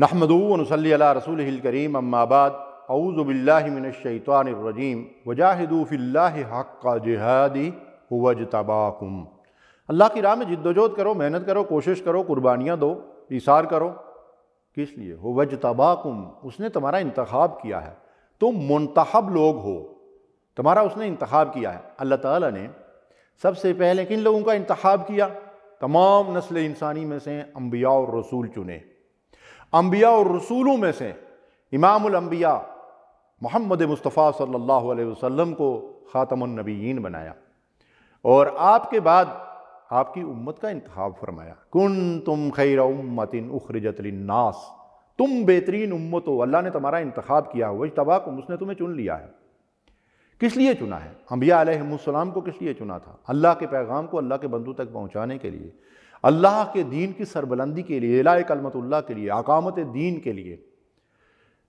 नहमदून सल रसूल करीम अम्माबाद अऊज़बिल्लिमिनशैतरजीम वजाहिदूफ़िल्ला हक़ जिहादी हुवज तबाकुम अल्लाह की राह में जद्दोजहद करो मेहनत करो कोशिश करो कुर्बानियाँ दो इशार करो किस लिए वज तबाकुम उसने तुम्हारा इंतखब किया है तुम मुंतब लोग हो तुम्हारा उसने इंतखब किया है अल्लाह ताला ने सबसे पहले किन लोगों का इंतखब किया तमाम नस्ल इंसानी में से अम्बिया और रसूल चुने अम्बिया और रसूलों में से इमामबिया मोहम्मद मुस्तफ़ा सल्ला वसम को ख़ातमनबीन बनाया और आपके बाद आपकी उम्मत का इंतहा फरमाया कन तुम खैर उम्मतिन उखरजतलनास तुम बेहतरीन उम्मत हो अल्लाह ने तुम्हारा इंतखा किया हो को उसने तुम्हें चुन लिया है किस लिए चुना है अम्बिया को किस लिए चुना था अल्लाह के पैगाम को अल्लाह के बंदू तक पहुँचाने के लिए अल्लाह के दीन की सरबलंदी के लिए अला कलमतुल्ला के लिए अकामत दीन के लिए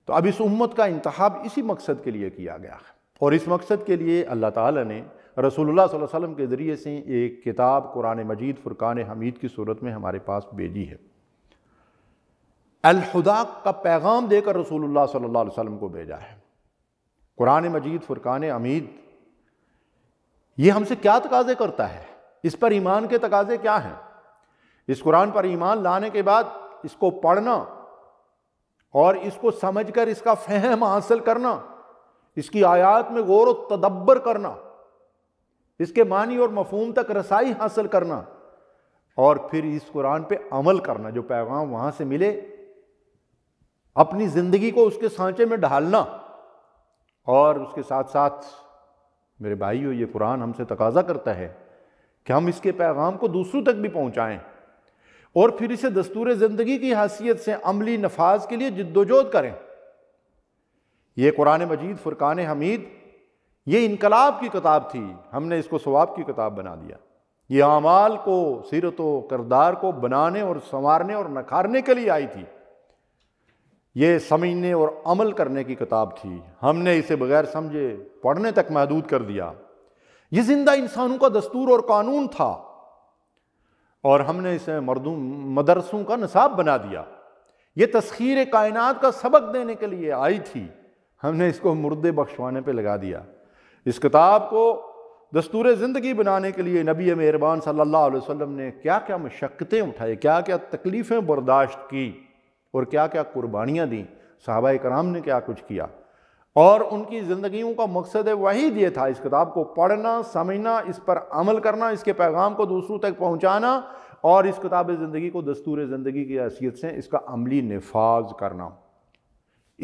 तो अब इस उम्मत का इंतहाब इसी मकसद के लिए किया गया है और इस मकसद के लिए अल्लाह ताला ने रसूलुल्लाह सल्लल्लाहु अलैहि वसल्लम के ज़रिए से एक किताब कुरान मजीद फ़ुरक़ान हमीद की सूरत में हमारे पास भेजी है अलहुदा का पैगाम देकर रसूलुल्लाह सल्लल्लाहु अलैहि वसल्लम को भेजा है कुरान मजीद फ़ुरक़ान हमीद ये हमसे क्या तकाजे करता है इस पर ईमान के तकाजे क्या हैं इस कुरान पर ईमान लाने के बाद इसको पढ़ना और इसको समझकर इसका फहम हासिल करना इसकी आयात में गौर व तदब्बर करना इसके मानी और मफहम तक रसाई हासिल करना और फिर इस कुरान पे अमल करना जो पैगाम वहाँ से मिले अपनी ज़िंदगी को उसके सांचे में ढालना और उसके साथ साथ मेरे भाइयों ये कुरान हमसे तकाजा करता है कि हम इसके पैगाम को दूसरों तक भी पहुँचाएँ और फिर इसे दस्तूर ज़िंदगी की हैसियत से अमली नफाज के लिए जद्दोजहद करें यह कुरान मजीद फ़ुरकान हमीद ये इनकलाब की किताब थी हमने इसको स्वाब की किताब बना दिया ये आमाल को सीरत करदार को बनाने और संवारने और नखारने के लिए आई थी ये समझने और अमल करने की किताब थी हमने इसे बगैर समझे पढ़ने तक महदूद कर दिया ये ज़िंदा इंसानों का दस्तूर और कानून था और हमने इसे मरदों मदरसों का नसाब बना दिया ये तस्खीर कायनात का सबक देने के लिए आई थी हमने इसको मुर्दे बख्शवाने पे लगा दिया इस किताब को दस्तूर ज़िंदगी बनाने के लिए नबी मेहरबान सल्ला वसम ने क्या क्या मशक्क़तें उठाई क्या क्या तकलीफ़ें बर्दाश्त की और क्या क्या कुर्बानियाँ दी साहबा कराम ने क्या कुछ किया और उनकी ज़िंदगियों का मकसद वही दिए था इस किताब को पढ़ना समझना इस पर अमल करना इसके पैगाम को दूसरों तक पहुँचाना और इस किताब ज़िंदगी को दस्तूर ज़िंदगी की हैसियत से इसका अमली नफाज करना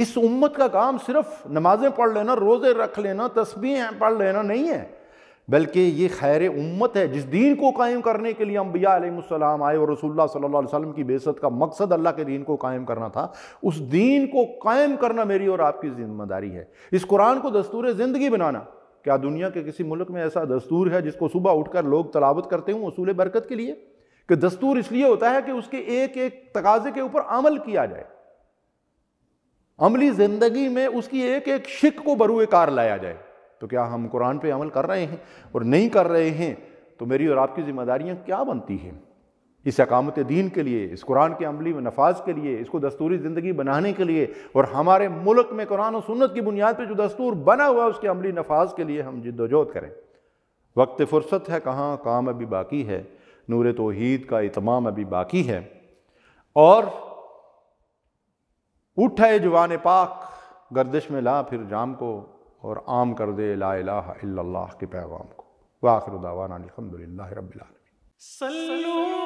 इस उम्मत का काम सिर्फ नमाज़ें पढ़ लेना रोज़े रख लेना तस्वीरें पढ़ लेना नहीं है बल्कि ये खैर उम्मत है जिस दीन को कायम करने के लिए अम्बिया आलम आए और रसूलुल्लाह सल्लल्लाहु अलैहि वसल्लम की बेसत का मकसद अल्लाह के दीन को कायम करना था उस दीन को कायम करना मेरी और आपकी जिम्मेदारी है इस कुरान को दस्तूर ज़िंदगी बनाना क्या दुनिया के किसी मुल्क में ऐसा दस्तूर है जिसको सुबह उठकर लोग तलावत करते हूँ असूल बरकत के लिए कि दस्तूर इसलिए होता है कि उसके एक एक तकाजे के ऊपर अमल किया जाए अमली ज़िंदगी में उसकी एक एक शिक को बरूए कार लाया जाए तो क्या हम कुरान पे अमल कर रहे हैं और नहीं कर रहे हैं तो मेरी और आपकी ज़िम्मेदारियाँ क्या बनती हैं इस अकामत दीन के लिए इस कुरान के अमली में नफाज के लिए इसको दस्तूरी ज़िंदगी बनाने के लिए और हमारे मुल्क में कुरान और सुन्नत की बुनियाद पर जो दस्तूर बना हुआ है उसके अमली नफाज के लिए हम जद्दोजहद करें वक्त फ़ुर्सत है कहाँ काम अभी बाकी है नूर तोहद का इतमाम अभी बाकी है और उठ है जवान पाक गर्दिश में ला फिर जाम को और आम कर दे ला इलाहा इल्लल्लाह के पैगाम को वाखिर दावाना आलमीन रबीआलमी